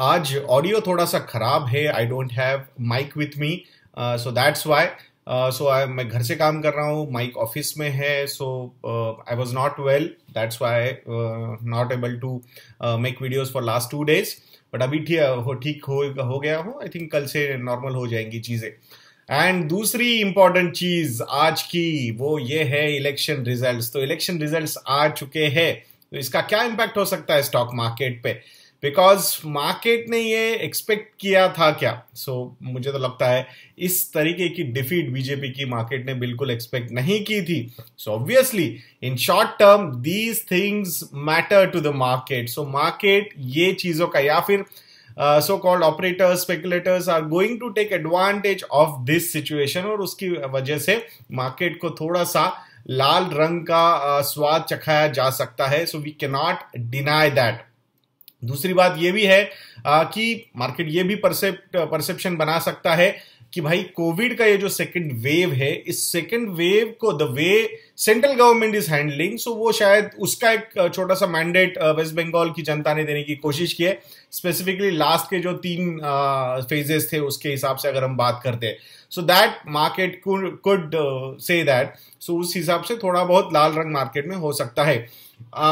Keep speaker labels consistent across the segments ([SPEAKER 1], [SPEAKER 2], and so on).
[SPEAKER 1] आज ऑडियो थोड़ा सा खराब है I don't have mic with me so that's why so I मैं घर से काम कर रहा हूँ माइक ऑफिस में है so I was not well that's why not able to make videos for last two days but अभी uh, ठीक हो हो गया हूँ आई थिंक कल से नॉर्मल हो जाएंगी चीज़ें एंड दूसरी इंपॉर्टेंट चीज आज की वो ये है इलेक्शन रिजल्ट तो इलेक्शन रिजल्ट आ चुके हैं तो इसका क्या इम्पैक्ट हो सकता है स्टॉक मार्केट पे बिकॉज मार्केट ने ये एक्सपेक्ट किया था क्या सो so, मुझे तो लगता है इस तरीके की डिफीट बीजेपी की मार्केट ने बिल्कुल एक्सपेक्ट नहीं की थी so obviously in short term these things matter to the market so market ये चीजों का या फिर so called operators speculators are going to take advantage of this situation और उसकी वजह से मार्केट को थोड़ा सा लाल रंग का uh, स्वाद चखाया जा सकता है so we cannot deny that दूसरी बात यह भी है कि मार्केट ये भी परसेप्ट परसेप्शन बना सकता है कि भाई कोविड का ये जो सेकंड वेव है इस सेकंड वेव को the way central government is handling so वो शायद उसका एक छोटा सा मैंडेट वेस्ट बंगाल की जनता ने देने की कोशिश की है स्पेसिफिकली लास्ट के जो तीन फेजेस थे उसके हिसाब से अगर हम बात करते हैं so that market could say that so उस हिसाब से थोड़ा बहुत लाल रंग मार्केट में हो सकता है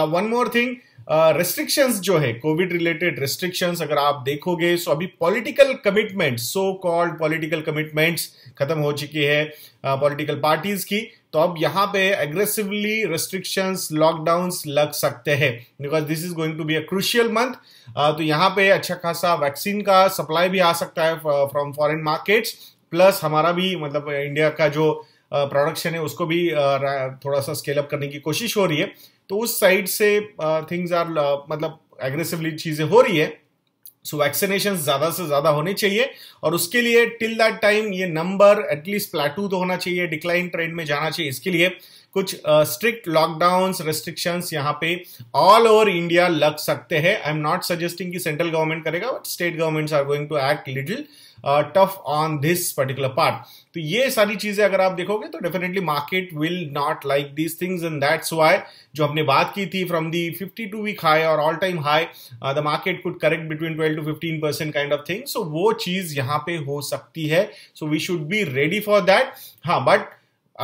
[SPEAKER 1] one more thing restrictions uh, जो है कोविड रिलेटेड रेस्ट्रिक्शंस अगर आप देखोगे सो अभी political commitment so called political commitments खत्म हो चुकी है पॉलिटिकल uh, पार्टीज की तो अब यहाँ पे एग्रेसिवली रेस्ट्रिक्शंस लॉकडाउन लग सकते हैं because this is going to be a crucial month तो यहाँ पे अच्छा खासा वैक्सीन का सप्लाई भी आ सकता है फ्रॉम फॉरेन मार्केट्स प्लस हमारा भी मतलब इंडिया का जो uh, प्रोडक्शन है उसको भी थोड़ा सा स्केल अप करने की कोशिश हो रही है तो उस साइड से थिंग्स आर मतलब एग्रेसिवली चीज़ें हो रही है सो वैक्सीनेशन ज़्यादा से ज़्यादा होने चाहिए और उसके लिए टिल दैट टाइम ये नंबर एटलीस्ट प्लेटू तो होना चाहिए डिक्लाइन ट्रेंड में जाना चाहिए इसके लिए कुछ स्ट्रिक्ट लॉकडाउन रेस्ट्रिक्शंस यहाँ पे ऑल ओवर इंडिया लग सकते हैं आई एम नॉट सजेस्टिंग कि सेंट्रल गवर्नमेंट करेगा but state governments are going to act little tough on this particular part तो ये सारी चीजें अगर आप देखोगे तो definitely market will not like these things in that's why जो हमने बात की थी from the fifty two week high और all time high the market could correct between twelve to fifteen percent kind of thing so वो चीज यहाँ पे हो सकती है so we should be ready for that हाँ but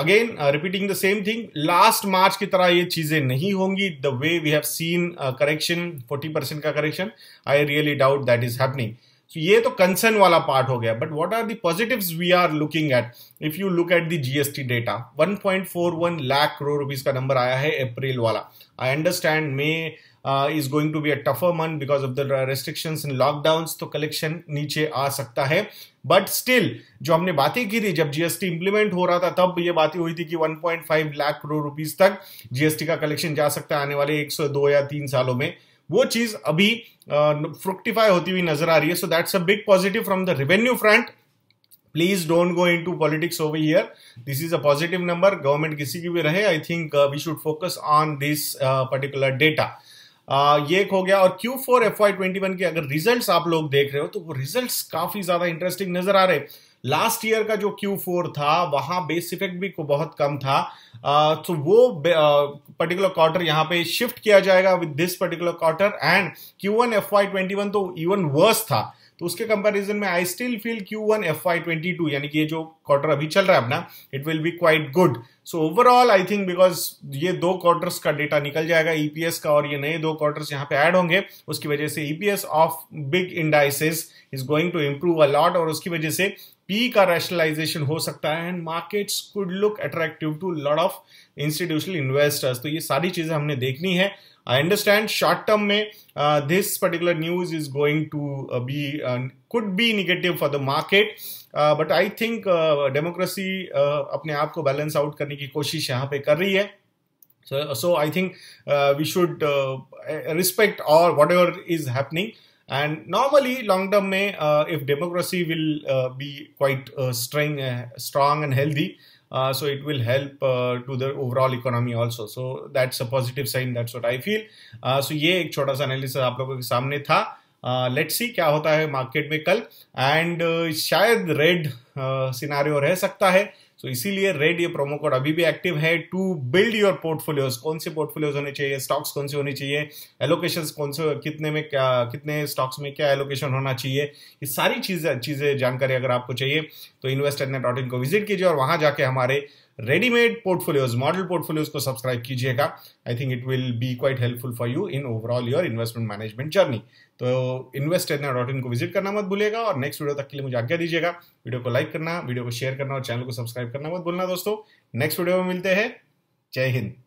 [SPEAKER 1] again repeating the same thing last March की तरह ये चीजें नहीं होंगी the way we have seen correction forty percent का correction I really doubt that is happening So, तो ये तो कंसर्न वाला पार्ट हो गया but what are the positives we are looking at if you look at the GST data 1.41 lakh crore rupees का number आया है अप्रैल वाला I understand May is going to be a tougher month because of the restriction in lockdown तो collection नीचे आ सकता है but still जो हमने बातें की थी जब जीएसटी इंप्लीमेंट हो रहा था तब ये बातें हुई थी कि 1.5 लाख करोड़ रुपीज तक जीएसटी का कलेक्शन जा सकता है आने वाले एक सौ दो या तीन सालों में वो चीज अभी फ्रुक्टिफाई होती हुई नजर आ रही है so that's a big positive from the revenue front please don't go into politics over here this is a positive number government किसी की भी रहे I think we should focus on this particular data uh, ये एक हो गया और Q four F Y twenty one के अगर रिजल्ट आप लोग देख रहे हो तो वो रिजल्ट काफी ज्यादा इंटरेस्टिंग नजर आ रहे लास्ट ईयर का जो क्यू फोर था वहां बेस इफेक्ट भी को बहुत कम था आ, तो वो पर्टिकुलर क्वार्टर यहाँ पे शिफ्ट किया जाएगा with this particular quarter and Q one F Y twenty one तो इवन वर्स था तो उसके कंपैरिजन में I still feel Q one F Y twenty two यानी कि ये जो क्वार्टर अभी चल रहा है अपना it will be quite good so overall I think because ये दो क्वार्टर्स का डेटा निकल जाएगा ईपीएस e का और ये नए दो क्वार्टर्स यहाँ पे ऐड होंगे उसकी वजह से EPS of big indices is going to improve a lot और उसकी वजह से पी का रैशनलाइजेशन हो सकता है and markets could look attractive to lot of institutional investors तो ये सारी चीजें हमने देखनी है I understand short term may uh, this particular news is going to uh, be uh, could be negative for the market uh, but I think uh, democracy uh, अपने आप को balance out करने की कोशिश यहाँ पे कर रही है so, so I think we should respect all whatever is happening and normally long term may if democracy will be quite strong, strong and healthy Uh, so it will help uh, to the overall economy also. So that's a positive sign. That's what I feel. Uh, so ye ek छोटा sa analysis aap logo ke samne tha uh, let's see kya hota hai market mein kal and uh, shayad red uh, scenario reh sakta hai सो तो इसीलिए red ये promo code अभी भी active है to build your portfolios कौन से portfolios होने चाहिए स्टॉक्स कौन से होने चाहिए एलोकेशन कौन से कितने में क्या कितने स्टॉक्स में क्या एलोकेशन होना चाहिए ये सारी चीज़ें चीज़ें जानकारी अगर आपको चाहिए तो ने डॉट इन को विजिट कीजिए और वहां जाके हमारे रेडीमेड पोर्टफोलियोज मॉडल पोर्टफोलियोज को सब्सक्राइब कीजिएगा I think it will be quite helpful for you in overall your investment management journey तो इन्वेस्ट डॉट इन को विजिट करना मत भूलिएगा और नेक्स्ट वीडियो तक के लिए मुझे आज्ञा दीजिएगा वीडियो को लाइक करना वीडियो को शेयर करना और चैनल को सब्सक्राइब करना मत भूलना दोस्तों नेक्स्ट वीडियो में मिलते हैं जय हिंद